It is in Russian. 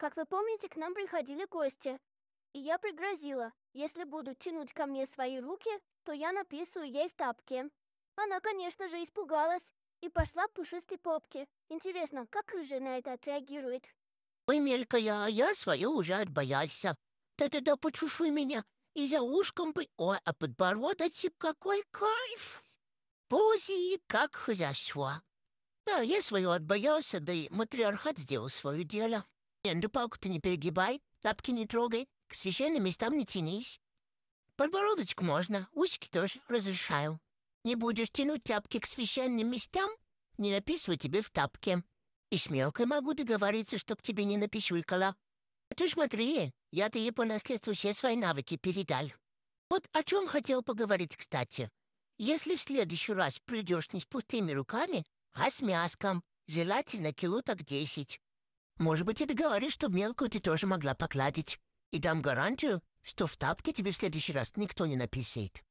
Как вы помните, к нам приходили гости. И я пригрозила, если будут тянуть ко мне свои руки, то я написываю ей в тапке. Она, конечно же, испугалась и пошла к пушистой попке. Интересно, как рыжий на это отреагирует? Ой, мелькая, а я свое уже отбоялся. да Ты да почушуй меня, и за ушком бы... Ой, а подбородочек какой кайф! Пози, как хорошо. Да, я свое отбоялся, да и матриархат сделал свое дело. Лен, да палку-то не перегибай, лапки не трогай, к священным местам не тянись. Подбородочек можно, усики тоже разрешаю. Не будешь тянуть тапки к священным местам, не написывай тебе в тапке. И с мелкой могу договориться, чтоб тебе не напищулькала. ты смотри, я-то ей по наследству все свои навыки передал. Вот о чем хотел поговорить, кстати. Если в следующий раз придешь не с пустыми руками, а с мяском, желательно кило так десять. Может быть, и договоришь, чтобы мелкую ты тоже могла покладить. И дам гарантию, что в тапке тебе в следующий раз никто не написает.